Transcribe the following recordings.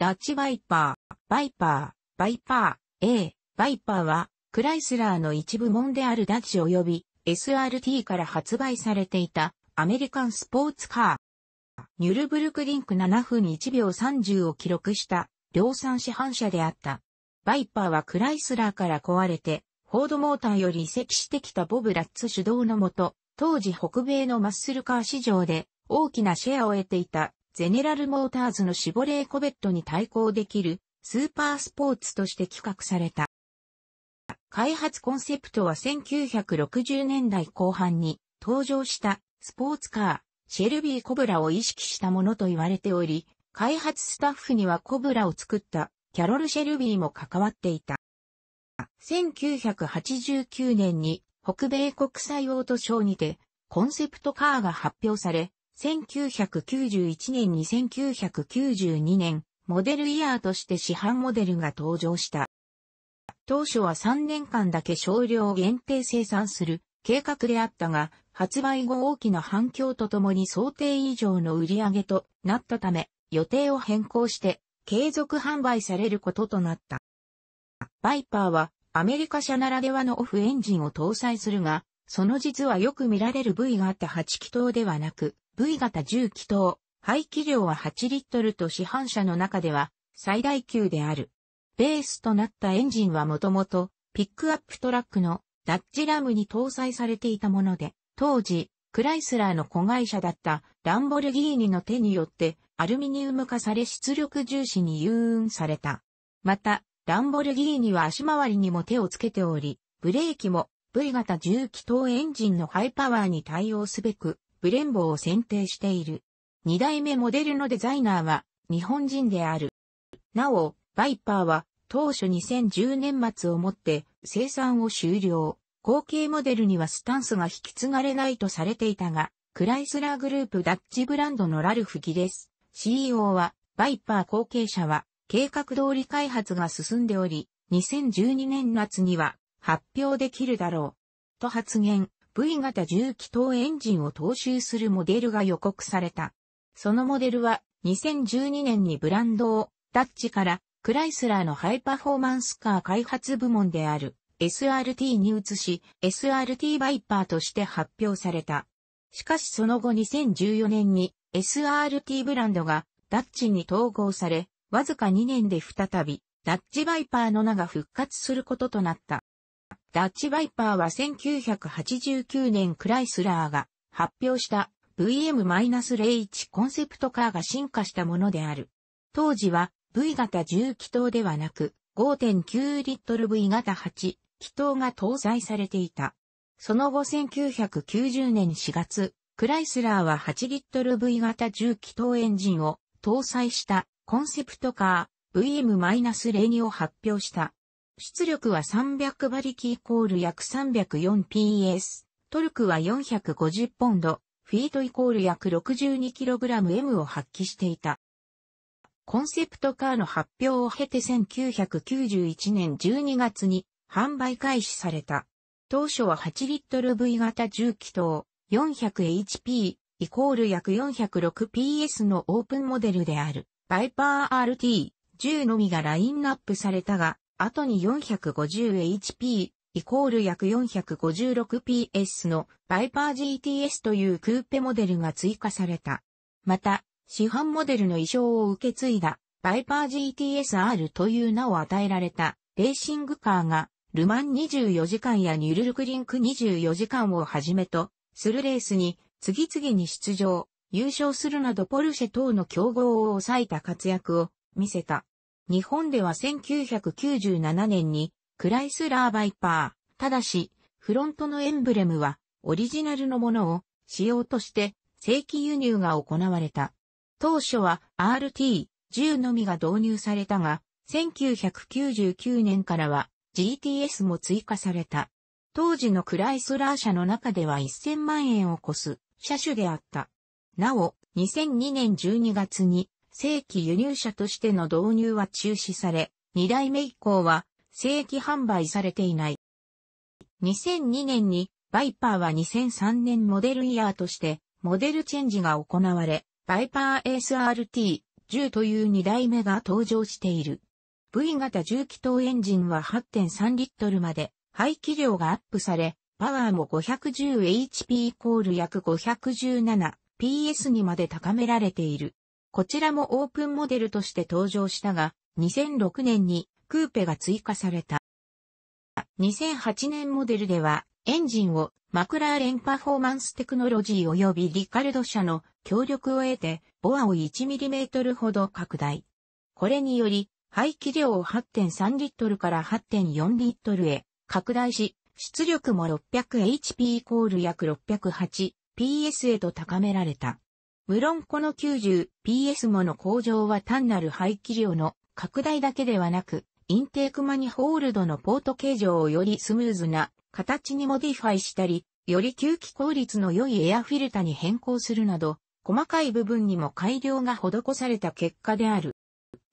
ダッチバイパー、バイパー、バイパー、A、バイパーは、クライスラーの一部門であるダッチ及び SRT から発売されていたアメリカンスポーツカー。ニュルブルクリンク7分1秒30を記録した量産市販車であった。バイパーはクライスラーから壊れて、フォードモーターより移籍してきたボブ・ラッツ主導のもと、当時北米のマッスルカー市場で大きなシェアを得ていたゼネラルモーターズのシボレーコベットに対抗できるスーパースポーツとして企画された。開発コンセプトは1960年代後半に登場したスポーツカー、シェルビーコブラを意識したものと言われており、開発スタッフにはコブラを作ったキャロル・シェルビーも関わっていた。1989年に北米国際オートショーにてコンセプトカーが発表され、1991年に1992年、モデルイヤーとして市販モデルが登場した。当初は3年間だけ少量限定生産する計画であったが、発売後大きな反響とともに想定以上の売り上げとなったため、予定を変更して継続販売されることとなった。バイパーはアメリカ車ならではのオフエンジンを搭載するが、その実はよく見られる部位があった8気筒ではなく、V 型重機等、排気量は8リットルと市販車の中では最大級である。ベースとなったエンジンはもともとピックアップトラックのダッジラムに搭載されていたもので、当時、クライスラーの子会社だったランボルギーニの手によってアルミニウム化され出力重視に誘運された。また、ランボルギーニは足回りにも手をつけており、ブレーキも V 型重機等エンジンのハイパワーに対応すべくブレンボーを選定している。二代目モデルのデザイナーは日本人である。なお、バイパーは当初2010年末をもって生産を終了。後継モデルにはスタンスが引き継がれないとされていたが、クライスラーグループダッチブランドのラルフ・ギです。CEO は、バイパー後継者は、計画通り開発が進んでおり、2012年夏には発表できるだろう。と発言。V 型重機等エンジンを踏襲するモデルが予告された。そのモデルは2012年にブランドをダッチからクライスラーのハイパフォーマンスカー開発部門である SRT に移し SRT バイパーとして発表された。しかしその後2014年に SRT ブランドがダッチに統合され、わずか2年で再びダッチバイパーの名が復活することとなった。ダッチバイパーは1989年クライスラーが発表した VM-01 コンセプトカーが進化したものである。当時は V 型10気筒ではなく5.9リットル V 型8気筒が搭載されていた。その後1990年4月、クライスラーは8リットル V 型10気筒エンジンを搭載したコンセプトカー VM-02 を発表した。出力は300馬力イコール約 304PS、トルクは450ポンド、フィートイコール約 62kgM を発揮していた。コンセプトカーの発表を経て1991年12月に販売開始された。当初は8リットル V 型重機と 400HP イコール約 406PS のオープンモデルであるバイパー RT10 のみがラインナップされたが後に 450HP イコール約 456PS のバイパー GTS というクーペモデルが追加された。また、市販モデルの衣装を受け継いだバイパー GTSR という名を与えられたレーシングカーがルマン24時間やニュルルクリンク24時間をはじめとするレースに次々に出場、優勝するなどポルシェ等の競合を抑えた活躍を見せた。日本では1997年にクライスラーバイパー、ただし、フロントのエンブレムはオリジナルのものを使用として正規輸入が行われた。当初は RT10 のみが導入されたが、1999年からは GTS も追加された。当時のクライスラー社の中では1000万円を超す車種であった。なお、2002年12月に正規輸入車としての導入は中止され、2代目以降は正規販売されていない。2002年にバイパーは2003年モデルイヤーとしてモデルチェンジが行われ、バイパー SRT10 という2代目が登場している。V 型重気筒エンジンは8.3リットルまで排気量がアップされ、パワーも 510HP イコール約 517PS にまで高められている。こちらもオープンモデルとして登場したが、2006年にクーペが追加された。2008年モデルでは、エンジンをマクラーレンパフォーマンステクノロジー及びリカルド社の協力を得て、ボアを 1mm ほど拡大。これにより、排気量を8.3リットルから8.4リットルへ拡大し、出力も 600HP イコール約 608PS へと高められた。無論この 90PS もの向上は単なる排気量の拡大だけではなく、インテークマニホールドのポート形状をよりスムーズな形にモディファイしたり、より吸気効率の良いエアフィルタに変更するなど、細かい部分にも改良が施された結果である。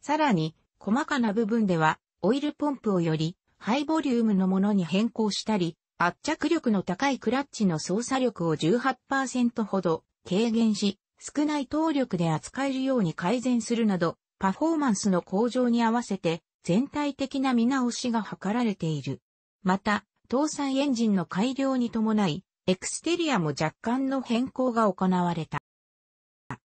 さらに、細かな部分では、オイルポンプをより、ハイボリュームのものに変更したり、圧着力の高いクラッチの操作力を18%ほど軽減し、少ない動力で扱えるように改善するなど、パフォーマンスの向上に合わせて全体的な見直しが図られている。また、搭載エンジンの改良に伴い、エクステリアも若干の変更が行われた。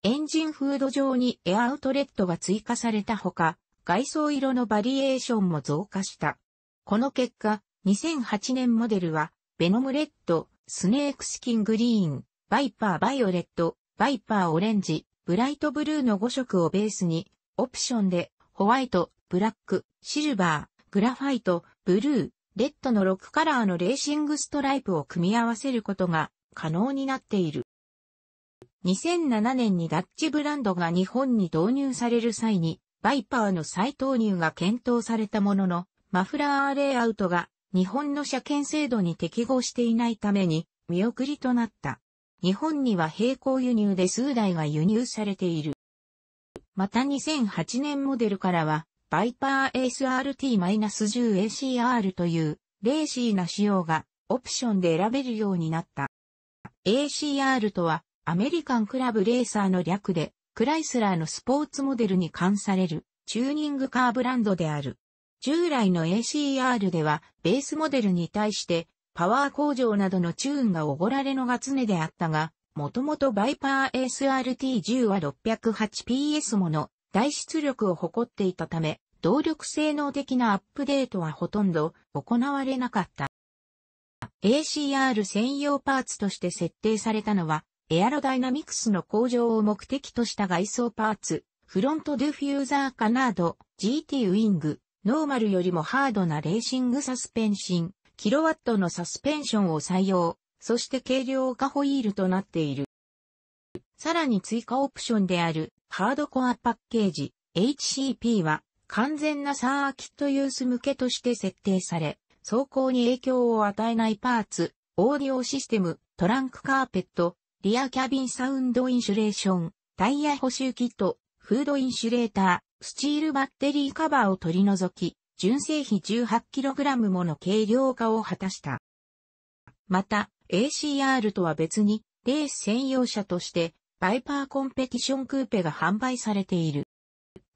エンジンフード上にエアウトレットが追加されたほか、外装色のバリエーションも増加した。この結果、2008年モデルは、ベノムレッド、スネークスキングリーン、バイパーバイオレット、バイパーオレンジ、ブライトブルーの5色をベースに、オプションで、ホワイト、ブラック、シルバー、グラファイト、ブルー、レッドの6カラーのレーシングストライプを組み合わせることが可能になっている。2007年にダッチブランドが日本に導入される際に、バイパーの再投入が検討されたものの、マフラーレイアウトが日本の車検制度に適合していないために見送りとなった。日本には並行輸入で数台が輸入されている。また2008年モデルからは、バイパー SRT-10ACR という、レーシーな仕様がオプションで選べるようになった。ACR とは、アメリカンクラブレーサーの略で、クライスラーのスポーツモデルに関される、チューニングカーブランドである。従来の ACR では、ベースモデルに対して、パワー工場などのチューンがおごられのが常であったが、もともとバイパー SRT10 は 608PS もの大出力を誇っていたため、動力性能的なアップデートはほとんど行われなかった。ACR 専用パーツとして設定されたのは、エアロダイナミクスの向上を目的とした外装パーツ、フロントデュフューザーカナード、GT ウィング、ノーマルよりもハードなレーシングサスペンシン、キロワットのサスペンションを採用、そして軽量化ホイールとなっている。さらに追加オプションであるハードコアパッケージ HCP は完全なサーキットユース向けとして設定され、走行に影響を与えないパーツ、オーディオシステム、トランクカーペット、リアキャビンサウンドインシュレーション、タイヤ補修キット、フードインシュレーター、スチールバッテリーカバーを取り除き、純正比 18kg もの軽量化を果たした。また、ACR とは別に、レース専用車として、バイパーコンペティションクーペが販売されている。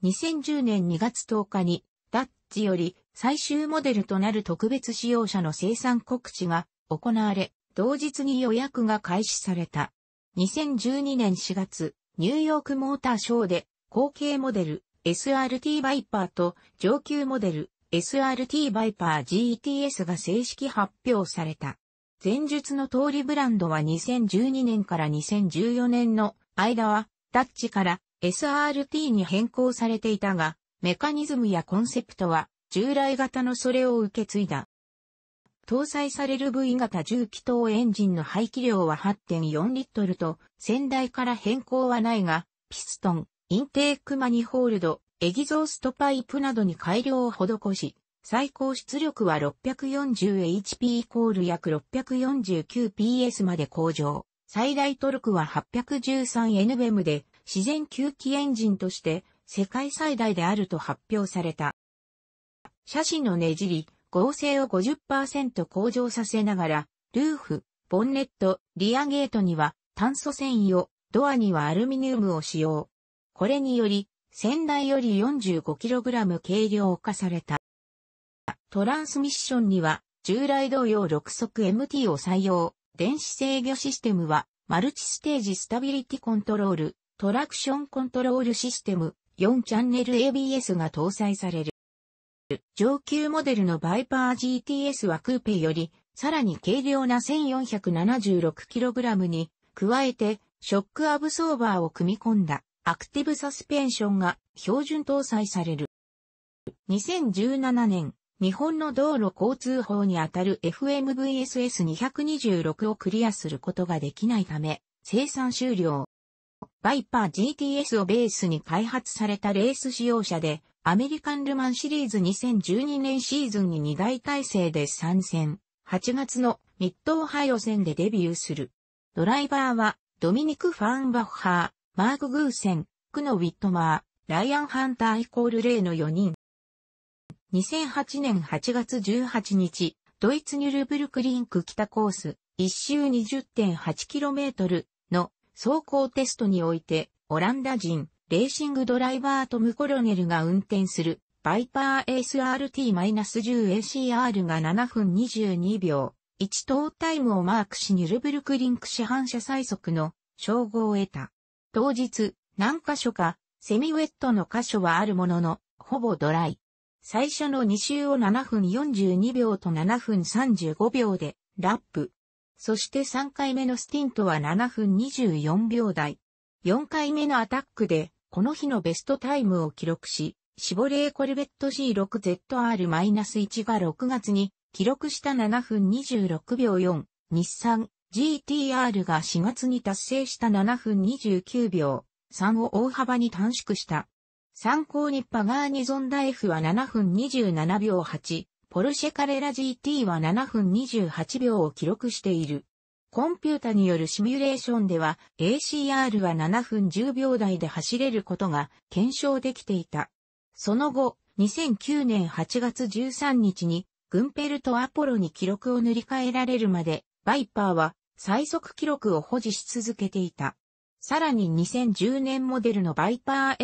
2010年2月10日に、ダッチより最終モデルとなる特別使用車の生産告知が行われ、同日に予約が開始された。2012年4月、ニューヨークモーターショーで後継モデル SRT バイパーと上級モデル SRT バイパー GTS が正式発表された。前述の通りブランドは2012年から2014年の間はダッチから SRT に変更されていたが、メカニズムやコンセプトは従来型のそれを受け継いだ。搭載される V 型重気筒エンジンの排気量は8.4リットルと先代から変更はないが、ピストン、インテークマニホールド、エギゾーストパイプなどに改良を施し、最高出力は 640HP イコール約 649PS まで向上。最大トルクは 813Nm で、自然吸気エンジンとして世界最大であると発表された。車身のねじり、合成を50%向上させながら、ルーフ、ボンネット、リアゲートには炭素繊維を、ドアにはアルミニウムを使用。これにより、先代より 45kg 軽量化された。トランスミッションには、従来同様6速 MT を採用。電子制御システムは、マルチステージスタビリティコントロール、トラクションコントロールシステム、4チャンネル ABS が搭載される。上級モデルのバイパー GTS はクーペより、さらに軽量な 1476kg に、加えて、ショックアブソーバーを組み込んだアクティブサスペンションが標準搭載される。2017年、日本の道路交通法にあたる FMVSS226 をクリアすることができないため、生産終了。バイパー GTS をベースに開発されたレース使用車で、アメリカンルマンシリーズ2012年シーズンに2大体制で参戦。8月のミッドオハイオ戦でデビューする。ドライバーはドミニク・ファンバッハー。マーク・グーセン、クノ・ウィットマー、ライアン・ハンターイコールレイの4人。2008年8月18日、ドイツニュルブルクリンク北コース、1周 20.8km の走行テストにおいて、オランダ人、レーシングドライバートム・コロネルが運転する、バイパー SRT-10ACR が7分22秒、1等タイムをマークしニュルブルクリンク市販車最速の称号を得た。当日、何箇所か、セミウェットの箇所はあるものの、ほぼドライ。最初の2周を7分42秒と7分35秒で、ラップ。そして3回目のスティントは7分24秒台。4回目のアタックで、この日のベストタイムを記録し、シボレーコルベット C6ZR-1 が6月に記録した7分26秒4、日産 GTR が4月に達成した7分29秒3を大幅に短縮した。参考にパガーニゾンダ F は7分27秒8、ポルシェカレラ GT は7分28秒を記録している。コンピュータによるシミュレーションでは ACR は7分10秒台で走れることが検証できていた。その後、2009年8月13日にグンペルとアポロに記録を塗り替えられるまで、バイパーは最速記録を保持し続けていた。さらに2010年モデルのバイパー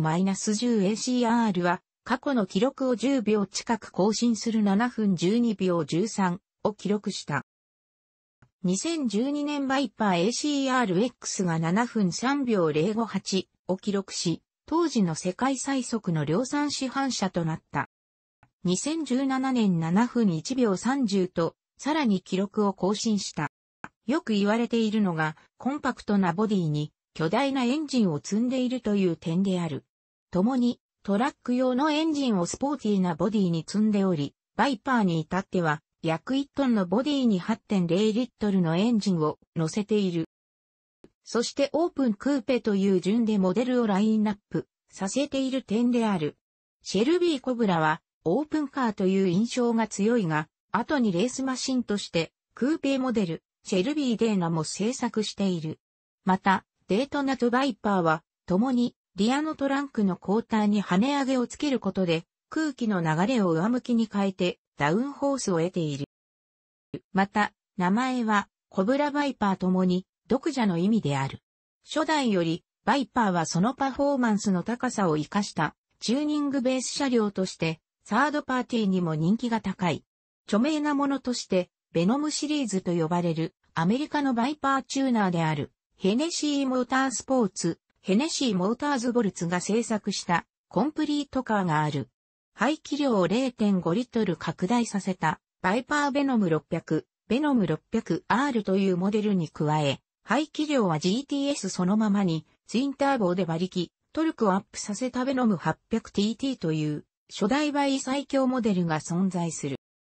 SRT-10ACR は過去の記録を10秒近く更新する7分12秒13を記録した。2012年バイパー ACRX が7分3秒058を記録し、当時の世界最速の量産市販車となった。2017年7分1秒30とさらに記録を更新した。よく言われているのが、コンパクトなボディに巨大なエンジンを積んでいるという点である。共に、トラック用のエンジンをスポーティーなボディに積んでおり、バイパーに至っては、約1トンのボディに8.0リットルのエンジンを乗せている。そしてオープンクーペという順でモデルをラインナップさせている点である。シェルビーコブラはオープンカーという印象が強いが、後にレースマシンとして、クーペモデル、シェルビー・デーナも製作している。また、デートナとバイパーは、共に、リアのトランクの後端に跳ね上げをつけることで、空気の流れを上向きに変えて、ダウンホースを得ている。また、名前は、コブラバイパー共に、独者の意味である。初代より、バイパーはそのパフォーマンスの高さを活かした、チューニングベース車両として、サードパーティーにも人気が高い。著名なものとして、ベノムシリーズと呼ばれるアメリカのバイパーチューナーであるヘネシーモータースポーツ、ヘネシーモーターズボルツが制作したコンプリートカーがある。排気量を0.5リットル拡大させたバイパーベノム600、ベノム 600R というモデルに加え、排気量は GTS そのままにツインターボで馬力、トルクをアップさせたベノム 800TT という初代倍最強モデルが存在する。